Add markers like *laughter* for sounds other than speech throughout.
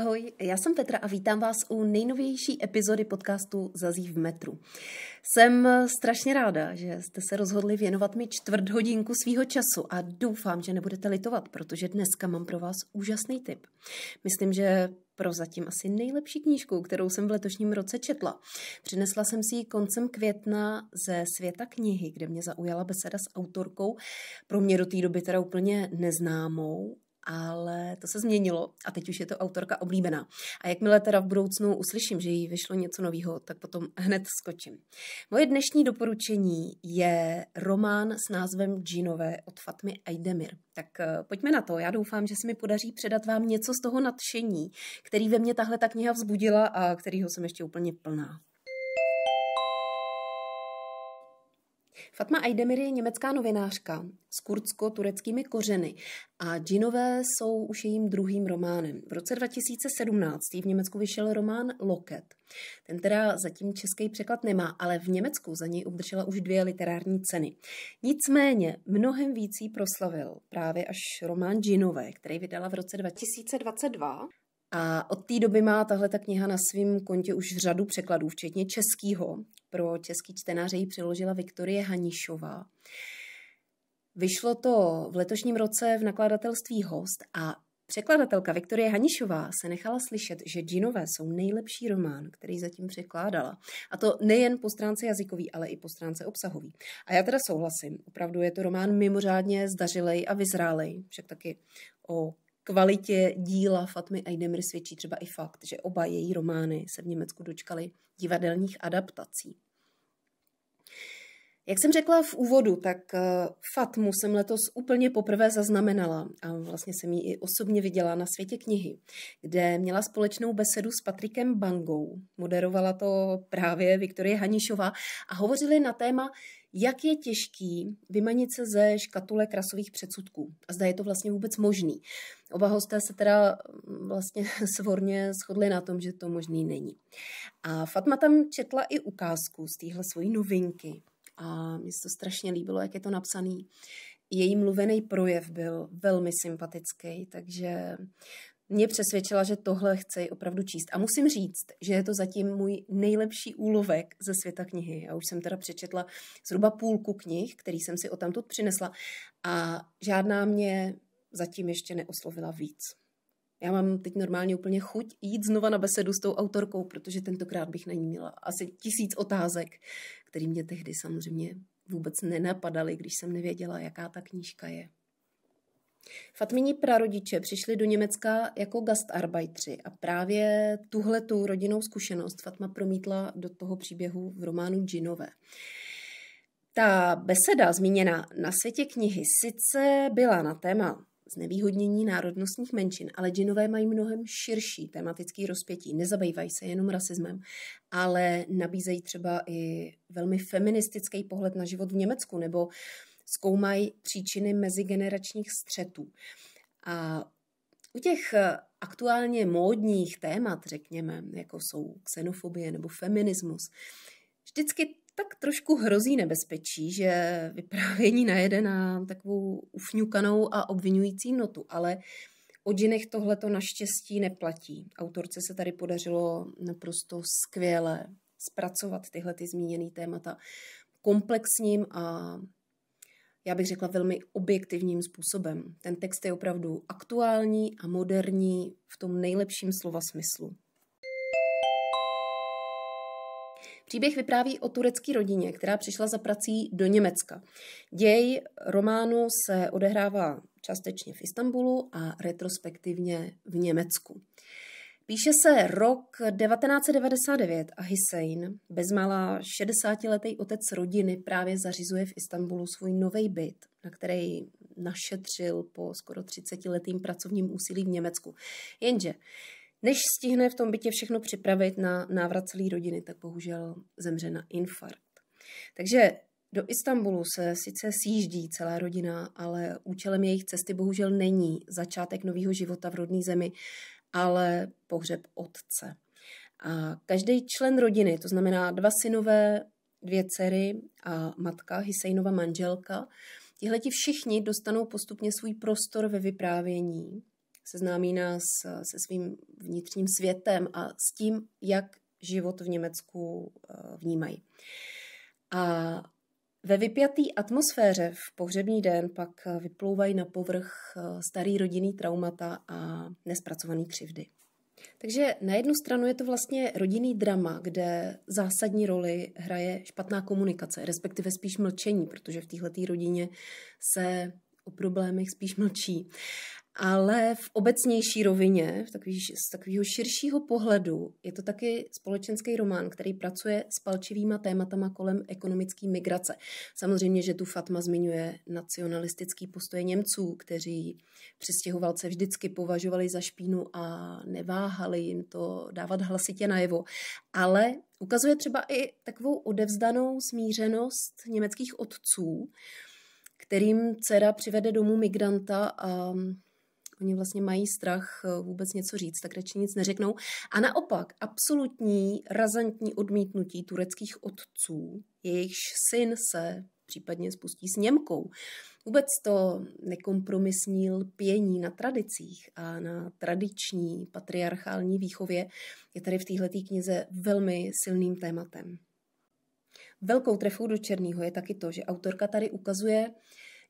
Ahoj, já jsem Petra a vítám vás u nejnovější epizody podcastu Zazí v metru. Jsem strašně ráda, že jste se rozhodli věnovat mi čtvrt hodinku svýho času a doufám, že nebudete litovat, protože dneska mám pro vás úžasný tip. Myslím, že pro zatím asi nejlepší knížku, kterou jsem v letošním roce četla. Přinesla jsem si ji koncem května ze světa knihy, kde mě zaujala beseda s autorkou, pro mě do té doby teda úplně neznámou, ale to se změnilo a teď už je to autorka oblíbená. A jakmile teda v budoucnu uslyším, že jí vyšlo něco nového, tak potom hned skočím. Moje dnešní doporučení je román s názvem Džinové od Fatmy Aydemir. Tak eh, pojďme na to. Já doufám, že se mi podaří předat vám něco z toho nadšení, který ve mně tahle ta kniha vzbudila a kterýho jsem ještě úplně plná. Fatma Aydemir je německá novinářka s kurdsko-tureckými kořeny a Džinové jsou už jejím druhým románem. V roce 2017 v Německu vyšel román Loket. Ten teda zatím český překlad nemá, ale v Německu za něj obdržela už dvě literární ceny. Nicméně mnohem víc jí proslavil právě až román Džinové, který vydala v roce 2022 a od té doby má tahle ta kniha na svém kontě už řadu překladů, včetně českýho. Pro český čtenáře ji přeložila Viktorie Hanišová. Vyšlo to v letošním roce v nakladatelství Host a Překladatelka Viktorie Hanišová se nechala slyšet, že džinové jsou nejlepší román, který zatím překládala. A to nejen po stránce jazykový, ale i po stránce obsahový. A já teda souhlasím, opravdu je to román mimořádně zdařilej a vyzrálej, však taky o kvalitě díla Fatmy Aydemir svědčí třeba i fakt, že oba její romány se v Německu dočkaly divadelních adaptací. Jak jsem řekla v úvodu, tak eh, Fatmu jsem letos úplně poprvé zaznamenala a vlastně jsem ji i osobně viděla na světě knihy, kde měla společnou besedu s Patrikem Bangou. Moderovala to právě Viktorie Hanišová a hovořili na téma, jak je těžký vymanit se ze škatule krasových předsudků a zda je to vlastně vůbec možný. Oba hosté se teda mm, vlastně *laughs* svorně shodli na tom, že to možný není. A Fatma tam četla i ukázku z téhle svojí novinky, a mně se to strašně líbilo, jak je to napsaný. Její mluvený projev byl velmi sympatický, takže mě přesvědčila, že tohle chci opravdu číst. A musím říct, že je to zatím můj nejlepší úlovek ze světa knihy. Já už jsem teda přečetla zhruba půlku knih, který jsem si o tamtud přinesla a žádná mě zatím ještě neoslovila víc. Já mám teď normálně úplně chuť jít znova na besedu s tou autorkou, protože tentokrát bych na ní měla asi tisíc otázek, které mě tehdy samozřejmě vůbec nenapadaly, když jsem nevěděla, jaká ta knížka je. Fatmini prarodiče přišli do Německa jako gastarbeitři a právě tuhle tu rodinnou zkušenost Fatma promítla do toho příběhu v románu Džinové. Ta beseda zmíněná na světě knihy sice byla na téma znevýhodnění národnostních menšin, ale džinové mají mnohem širší tematický rozpětí. Nezabývají se jenom rasismem, ale nabízejí třeba i velmi feministický pohled na život v Německu nebo zkoumají příčiny mezigeneračních střetů. A u těch eh, aktuálně módních témat, řekněme, jako jsou xenofobie nebo feminismus, vždycky tak trošku hrozí nebezpečí, že vyprávění najede na takovou ufňukanou a obvinující notu, ale o džinech tohle to naštěstí neplatí. Autorce se tady podařilo naprosto skvěle zpracovat tyhle ty zmíněné témata komplexním a já bych řekla velmi objektivním způsobem. Ten text je opravdu aktuální a moderní v tom nejlepším slova smyslu. Příběh vypráví o turecké rodině, která přišla za prací do Německa. Děj románu se odehrává částečně v Istanbulu a retrospektivně v Německu. Píše se rok 1999 a Hussein, bezmála 60-letý otec rodiny, právě zařizuje v Istanbulu svůj nový byt, na který našetřil po skoro 30-letým pracovním úsilí v Německu. Jenže než stihne v tom bytě všechno připravit na návrat celé rodiny, tak bohužel zemře na infarkt. Takže do Istanbulu se sice sjíždí celá rodina, ale účelem jejich cesty bohužel není začátek nového života v rodné zemi, ale pohřeb otce. A každý člen rodiny, to znamená dva synové, dvě dcery a matka, Hisejnova manželka, tihleti všichni dostanou postupně svůj prostor ve vyprávění seznámí nás eh, se svým vnitřním světem a s tím, jak život v Německu eh, vnímají. A ve vypjatý atmosféře v pohřební den pak eh, vyplouvají na povrch starý rodinný traumata a nespracované křivdy. Takže na jednu stranu je to vlastně rodinný drama, kde zásadní roli hraje špatná komunikace, respektive spíš mlčení, protože v této rodině se o problémech spíš mlčí ale v obecnější rovině, v takový, z takového širšího pohledu, je to taky společenský román, který pracuje s palčivýma tématama kolem ekonomické migrace. Samozřejmě, že tu Fatma zmiňuje nacionalistický postoje Němců, kteří přistěhovalce vždycky považovali za špínu a neváhali jim to dávat hlasitě najevo. Ale ukazuje třeba i takovou odevzdanou smířenost německých otců, kterým dcera přivede domů migranta a Oni vlastně mají strach eh, vůbec něco říct, tak radši nic neřeknou. A naopak, absolutní razantní odmítnutí tureckých otců, jejichž syn se případně spustí s Němkou. Vůbec to nekompromisní lpění na tradicích a na tradiční patriarchální výchově je tady v této knize velmi silným tématem. Velkou trefou do černého je taky to, že autorka tady ukazuje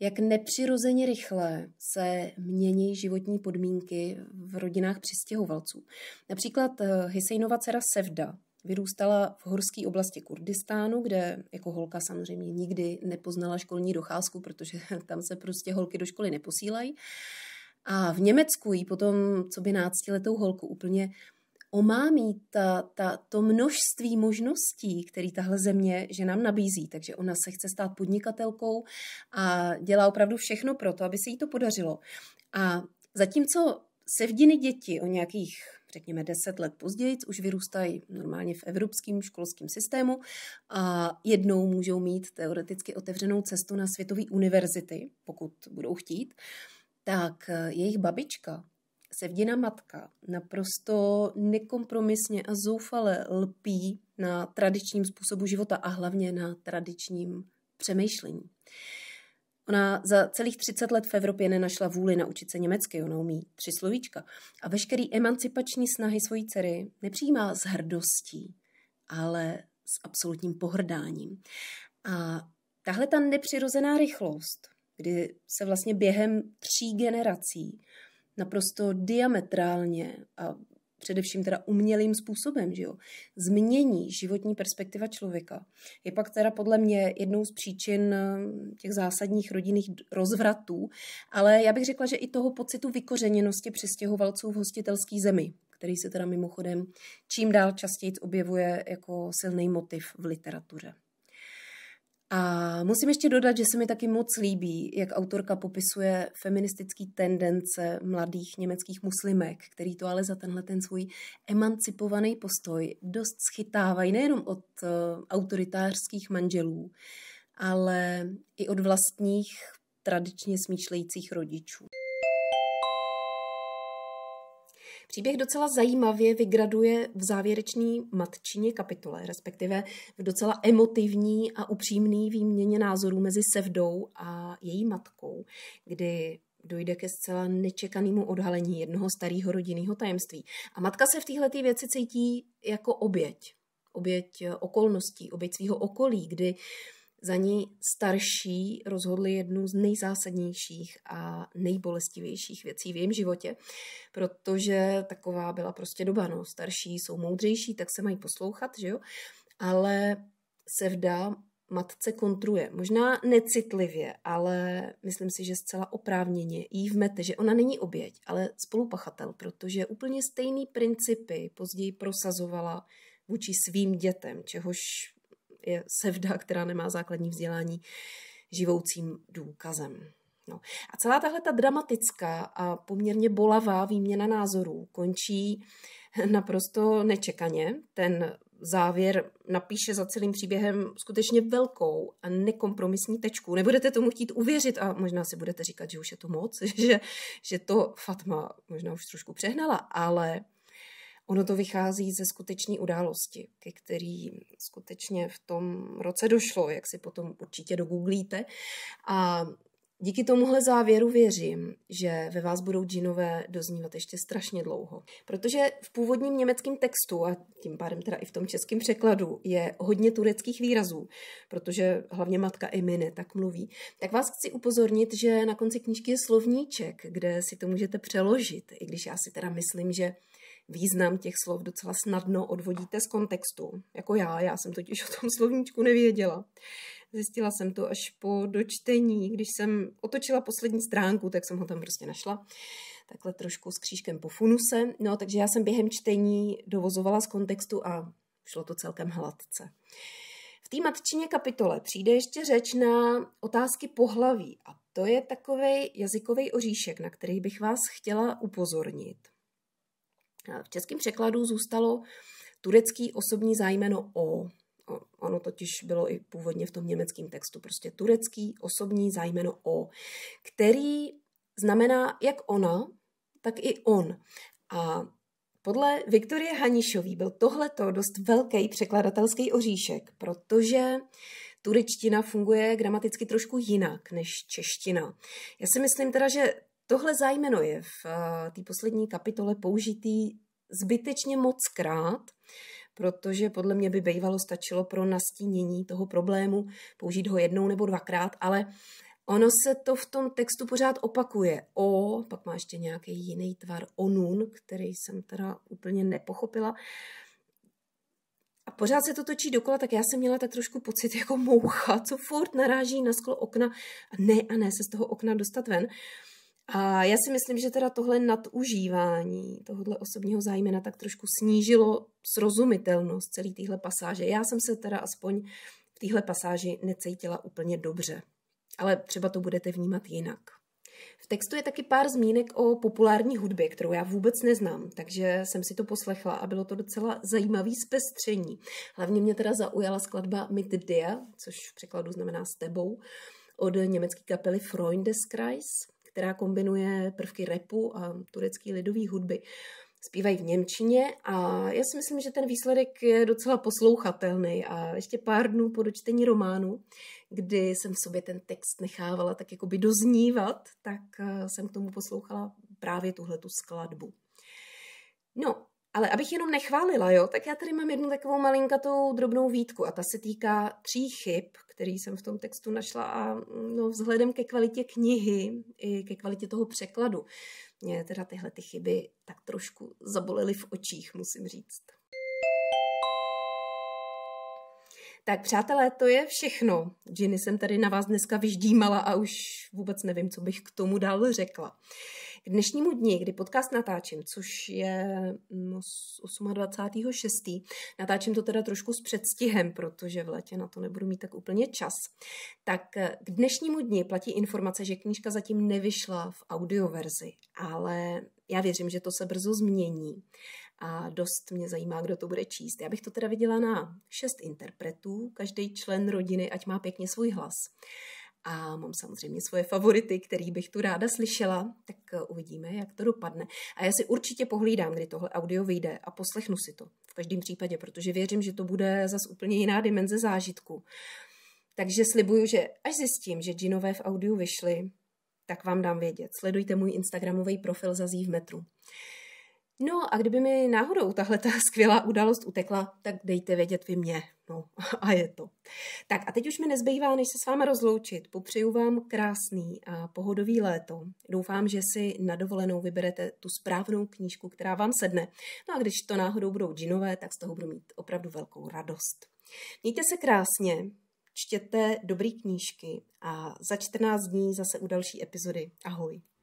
jak nepřirozeně rychle se mění životní podmínky v rodinách přistěhovalců. Například eh, Hysejnova dcera Sevda vyrůstala v horské oblasti Kurdistánu, kde jako holka samozřejmě nikdy nepoznala školní docházku, protože *laughs* tam se prostě holky do školy neposílají. A v Německu jí potom, co by náctiletou holku, úplně omámí ta, ta, to množství možností, které tahle země že nám nabízí. Takže ona se chce stát podnikatelkou a dělá opravdu všechno pro to, aby se jí to podařilo. A zatímco se vdiny děti o nějakých řekněme, deset let později, už vyrůstají normálně v evropském školském systému a jednou můžou mít teoreticky otevřenou cestu na světové univerzity, pokud budou chtít, tak eh, jejich babička Sevdina matka naprosto nekompromisně a zoufale lpí na tradičním způsobu života a hlavně na tradičním přemýšlení. Ona za celých 30 let v Evropě nenašla vůli naučit se německy, ona umí tři slovíčka. A veškerý emancipační snahy svojí dcery nepřijímá s hrdostí, ale s absolutním pohrdáním. A tahle ta nepřirozená rychlost, kdy se vlastně během tří generací naprosto diametrálně a především teda umělým způsobem, že jo, změní životní perspektiva člověka, je pak teda podle mě jednou z příčin eh, těch zásadních rodinných rozvratů, ale já bych řekla, že i toho pocitu vykořeněnosti přistěhovalců v hostitelské zemi, který se teda mimochodem čím dál častěji objevuje jako silný motiv v literatuře. A musím ještě dodat, že se mi taky moc líbí, jak autorka popisuje feministické tendence mladých německých muslimek, který to ale za tenhle ten svůj emancipovaný postoj dost schytávají nejenom od uh, autoritářských manželů, ale i od vlastních tradičně smýšlejících rodičů. Příběh docela zajímavě vygraduje v závěrečný matčině kapitole, respektive v docela emotivní a upřímný výměně názorů mezi Sevdou a její matkou, kdy dojde ke zcela nečekanému odhalení jednoho starého rodinného tajemství. A matka se v této věci cítí jako oběť. Oběť okolností, oběť svého okolí, kdy za ní starší rozhodli jednu z nejzásadnějších a nejbolestivějších věcí v jejím životě, protože taková byla prostě doba. No. Starší jsou moudřejší, tak se mají poslouchat, že jo? Ale Sevda matce kontruje. Možná necitlivě, ale myslím si, že zcela oprávněně jí vmete, že ona není oběť, ale spolupachatel, protože úplně stejný principy později prosazovala vůči svým dětem, čehož je sevda, která nemá základní vzdělání, živoucím důkazem. No. A celá tahle ta dramatická a poměrně bolavá výměna názorů končí *laughs* naprosto nečekaně. Ten závěr napíše za celým příběhem skutečně velkou a nekompromisní tečku. Nebudete tomu chtít uvěřit a možná si budete říkat, že už je to moc, *laughs* že, že to Fatma možná už trošku přehnala, ale Ono to vychází ze skutečné události, ke který skutečně v tom roce došlo, jak si potom určitě dogooglíte. A Díky tomuhle závěru věřím, že ve vás budou džinové doznívat ještě strašně dlouho. Protože v původním německém textu, a tím pádem teda i v tom českém překladu, je hodně tureckých výrazů, protože hlavně matka Emine tak mluví, tak vás chci upozornit, že na konci knížky je slovníček, kde si to můžete přeložit, i když já si teda myslím, že význam těch slov docela snadno odvodíte z kontextu. Jako já, já jsem totiž o tom slovníčku nevěděla. Zjistila jsem to až po dočtení, když jsem otočila poslední stránku, tak jsem ho tam prostě našla. Takhle trošku s křížkem po funuse. No, takže já jsem během čtení dovozovala z kontextu a šlo to celkem hladce. V té matčině kapitole přijde ještě řeč na otázky pohlaví a to je takový jazykový oříšek, na který bych vás chtěla upozornit. V českém překladu zůstalo turecký osobní zájmeno o. Ono totiž bylo i původně v tom německém textu, prostě turecký osobní zájmeno o, který znamená jak ona, tak i on. A podle Viktorie Hanišový byl tohleto dost velký překladatelský oříšek, protože turečtina funguje gramaticky trošku jinak než čeština. Já si myslím teda, že Tohle zájmeno je v eh, té poslední kapitole použitý zbytečně moc krát, protože podle mě by bývalo stačilo pro nastínění toho problému použít ho jednou nebo dvakrát, ale ono se to v tom textu pořád opakuje. O, pak má ještě nějaký jiný tvar onun, který jsem teda úplně nepochopila. A pořád se to točí dokola, tak já jsem měla tak trošku pocit jako moucha, co furt naráží na sklo okna. A ne, a ne, se z toho okna dostat ven. Uh, a já si myslím, že teda tohle nadužívání tohohle osobního zájmena tak trošku snížilo srozumitelnost celé téhle pasáže. Já jsem se teda aspoň v téhle pasáži necítila úplně dobře. Ale třeba to budete vnímat jinak. V textu je taky pár zmínek o populární hudbě, kterou já vůbec neznám, takže jsem si to poslechla a bylo to docela zajímavý zpestření. Hlavně mě teda zaujala skladba Mit dia, což v překladu znamená s tebou, od německé kapely Freundeskreis která kombinuje prvky repu a turecké lidové hudby. Zpívají v Němčině a já si myslím, že ten výsledek je docela poslouchatelný. A ještě pár dnů po dočtení románu, kdy jsem v sobě ten text nechávala tak jako by doznívat, tak eh, jsem k tomu poslouchala právě tuhle tu skladbu. No, ale abych jenom nechválila, jo, tak já tady mám jednu takovou malinkatou drobnou výtku a ta se týká tří chyb, který jsem v tom textu našla a no, vzhledem ke kvalitě knihy i ke kvalitě toho překladu mě teda tyhle ty chyby tak trošku zabolely v očích, musím říct. Tak přátelé, to je všechno. Ginny jsem tady na vás dneska vyždímala a už vůbec nevím, co bych k tomu dál řekla. K dnešnímu dni, kdy podcast natáčím, což je 28.6., mm, natáčím to teda trošku s předstihem, protože v létě na to nebudu mít tak úplně čas, tak k dnešnímu dni platí informace, že knížka zatím nevyšla v audioverzi, ale já věřím, že to se brzo změní a dost mě zajímá, kdo to bude číst. Já bych to teda viděla na šest interpretů, každý člen rodiny, ať má pěkně svůj hlas. A mám samozřejmě svoje favority, který bych tu ráda slyšela, tak eh, uvidíme, jak to dopadne. A já si určitě pohlídám, kdy tohle audio vyjde a poslechnu si to v každém případě, protože věřím, že to bude zas úplně jiná dimenze zážitku. Takže slibuju, že až zjistím, že džinové v audiu vyšly, tak vám dám vědět. Sledujte můj Instagramový profil Zazí v metru. No a kdyby mi náhodou tahle ta skvělá událost utekla, tak dejte vědět vy mě. No *laughs* a je to. Tak a teď už mi nezbývá, než se s váma rozloučit. Popřeju vám krásný a pohodový léto. Doufám, že si na dovolenou vyberete tu správnou knížku, která vám sedne. No a když to náhodou budou džinové, tak z toho budu mít opravdu velkou radost. Mějte se krásně, čtěte dobrý knížky a za 14 dní zase u další epizody. Ahoj.